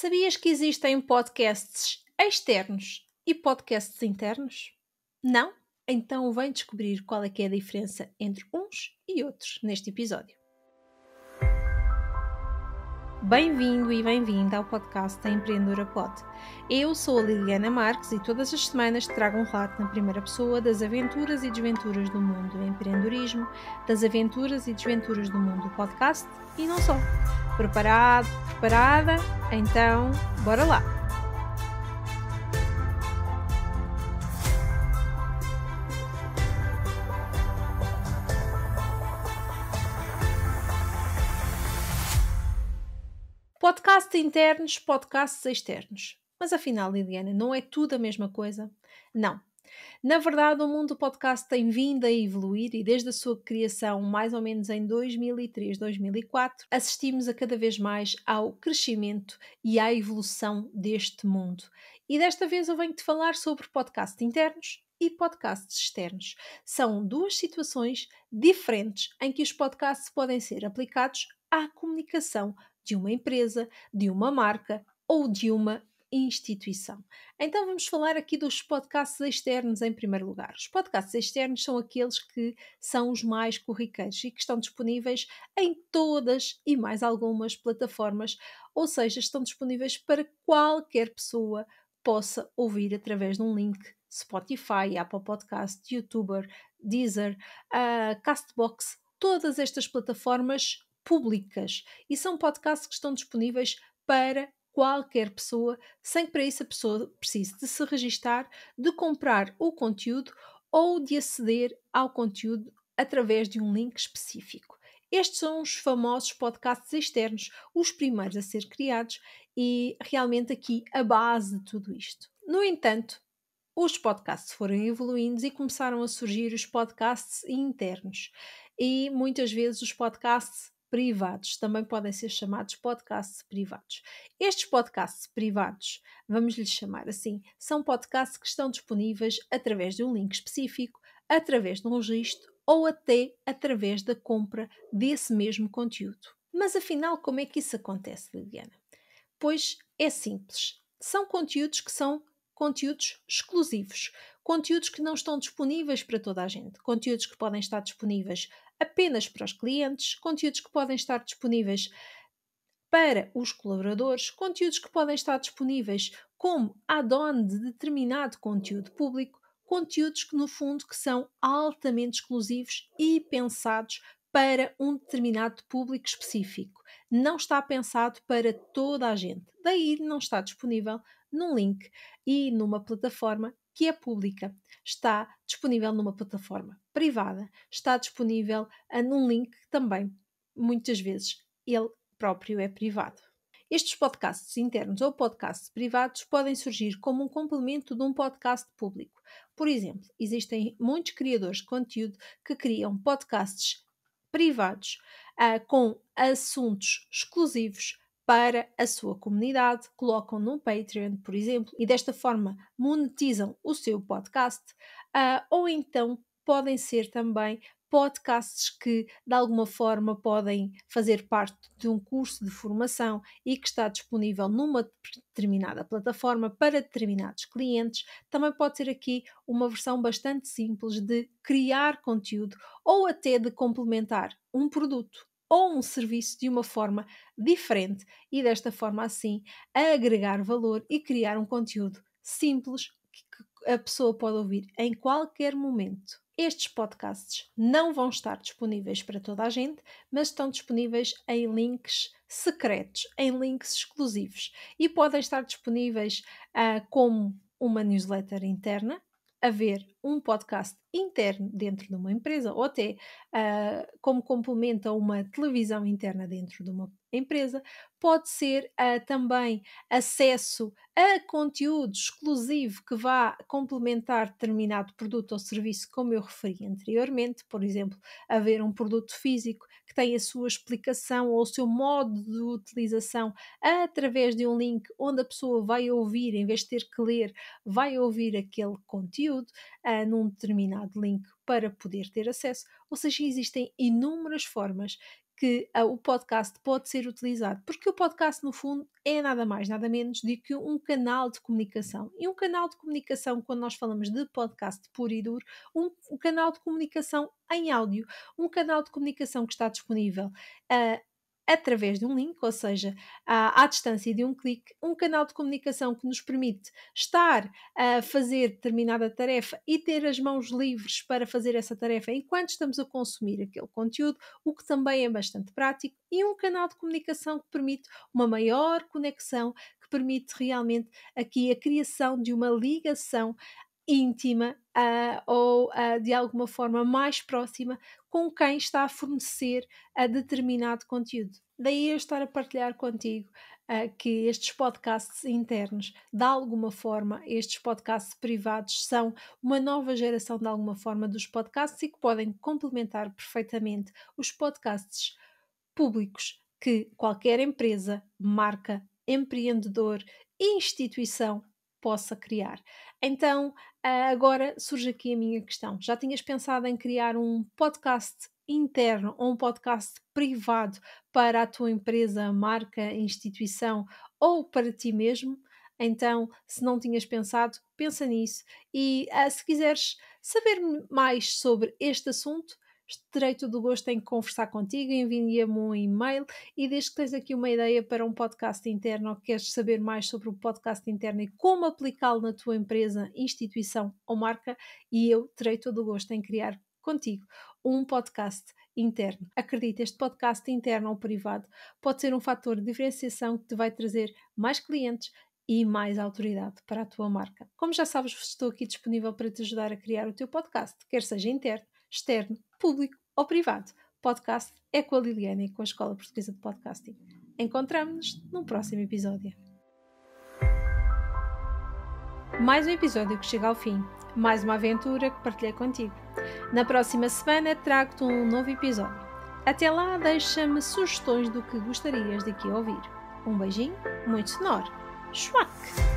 Sabias que existem podcasts externos e podcasts internos? Não? Então vem descobrir qual é que é a diferença entre uns e outros neste episódio. Bem-vindo e bem-vinda ao podcast da Empreendedora Pod. Eu sou a Liliana Marques e todas as semanas trago um relato na primeira pessoa das aventuras e desventuras do mundo do empreendedorismo, das aventuras e desventuras do mundo do podcast e não só. Preparado? preparada? Então, bora lá! Podcasts internos, podcasts externos. Mas afinal, Liliana, não é tudo a mesma coisa? Não, na verdade, o mundo do podcast tem vindo a evoluir e desde a sua criação, mais ou menos em 2003, 2004, assistimos a cada vez mais ao crescimento e à evolução deste mundo. E desta vez eu venho-te falar sobre podcasts internos e podcasts externos. São duas situações diferentes em que os podcasts podem ser aplicados à comunicação de uma empresa, de uma marca ou de uma instituição. Então vamos falar aqui dos podcasts externos em primeiro lugar. Os podcasts externos são aqueles que são os mais corriqueiros e que estão disponíveis em todas e mais algumas plataformas, ou seja, estão disponíveis para qualquer pessoa possa ouvir através de um link Spotify, Apple Podcast, YouTuber, Deezer, uh, Castbox, todas estas plataformas públicas e são podcasts que estão disponíveis para qualquer pessoa, sem que para isso a pessoa precise de se registar, de comprar o conteúdo ou de aceder ao conteúdo através de um link específico. Estes são os famosos podcasts externos, os primeiros a ser criados e realmente aqui a base de tudo isto. No entanto, os podcasts foram evoluindo e começaram a surgir os podcasts internos. E muitas vezes os podcasts privados, também podem ser chamados podcasts privados. Estes podcasts privados, vamos lhes chamar assim, são podcasts que estão disponíveis através de um link específico, através de um registro ou até através da compra desse mesmo conteúdo. Mas afinal, como é que isso acontece, Liliana? Pois é simples. São conteúdos que são conteúdos exclusivos, conteúdos que não estão disponíveis para toda a gente, conteúdos que podem estar disponíveis apenas para os clientes, conteúdos que podem estar disponíveis para os colaboradores, conteúdos que podem estar disponíveis como add-on de determinado conteúdo público, conteúdos que no fundo que são altamente exclusivos e pensados para um determinado público específico. Não está pensado para toda a gente. Daí não está disponível num link e numa plataforma que é pública, está disponível numa plataforma privada, está disponível num link também, muitas vezes, ele próprio é privado. Estes podcasts internos ou podcasts privados podem surgir como um complemento de um podcast público. Por exemplo, existem muitos criadores de conteúdo que criam podcasts privados uh, com assuntos exclusivos para a sua comunidade, colocam num Patreon, por exemplo, e desta forma monetizam o seu podcast, uh, ou então podem ser também podcasts que de alguma forma podem fazer parte de um curso de formação e que está disponível numa determinada plataforma para determinados clientes, também pode ser aqui uma versão bastante simples de criar conteúdo ou até de complementar um produto ou um serviço de uma forma diferente e desta forma assim agregar valor e criar um conteúdo simples que a pessoa pode ouvir em qualquer momento. Estes podcasts não vão estar disponíveis para toda a gente, mas estão disponíveis em links secretos, em links exclusivos e podem estar disponíveis uh, como uma newsletter interna, a ver um podcast interno dentro de uma empresa ou até uh, como complemento a uma televisão interna dentro de uma empresa, pode ser uh, também acesso a conteúdo exclusivo que vá complementar determinado produto ou serviço, como eu referi anteriormente, por exemplo, haver um produto físico que tem a sua explicação ou o seu modo de utilização através de um link onde a pessoa vai ouvir, em vez de ter que ler, vai ouvir aquele conteúdo. Uh, uh, num determinado link para poder ter acesso. Ou seja, existem inúmeras formas que uh, o podcast pode ser utilizado, porque o podcast, no fundo, é nada mais, nada menos do que um canal de comunicação. E um canal de comunicação, quando nós falamos de podcast puro e duro, um, um canal de comunicação em áudio, um canal de comunicação que está disponível uh, através de um link, ou seja, à, à, distância de um clique, um canal de comunicação que nos permite estar a fazer determinada tarefa e ter as mãos livres para fazer essa tarefa enquanto estamos a consumir aquele conteúdo, o que também é bastante prático, e um canal de comunicação que permite uma maior conexão, que permite realmente aqui a criação de uma ligação íntima uh, ou uh, de alguma forma mais próxima com quem está a fornecer a determinado conteúdo. Daí eu estar a partilhar contigo uh, que estes podcasts internos, de alguma forma, estes podcasts privados são uma nova geração, de alguma forma, dos podcasts e que podem complementar perfeitamente os podcasts públicos que qualquer empresa, marca, empreendedor, instituição possa criar. Então, ah, agora surge aqui a minha questão. Já tinhas pensado em criar um podcast interno ou um podcast privado para a tua empresa, marca, instituição ou para ti mesmo? Então, se não tinhas pensado, pensa nisso. E ah, se quiseres saber mais sobre este assunto, terei todo o gosto em conversar contigo, envia-me um e-mail e desde que tens aqui uma ideia para um podcast interno ou queres saber mais sobre o podcast interno e como aplicá-lo na tua empresa, instituição ou marca, e eu terei todo o gosto em criar contigo um podcast interno. Acredita, este podcast interno ou privado pode ser um fator de diferenciação que te vai trazer mais clientes e mais autoridade para a tua marca. Como já sabes, estou aqui disponível para te ajudar a criar o teu podcast, quer seja interno, externo público ou privado. Podcast é com a Liliana e com a Escola Portuguesa de Podcasting. Encontramos-nos num próximo episódio. Mais um episódio que chega ao fim. Mais uma aventura que partilhei contigo. Na próxima semana trago-te um novo episódio. Até lá, deixa-me sugestões do que gostarias de aqui ouvir. Um beijinho muito sonoro. Schwack!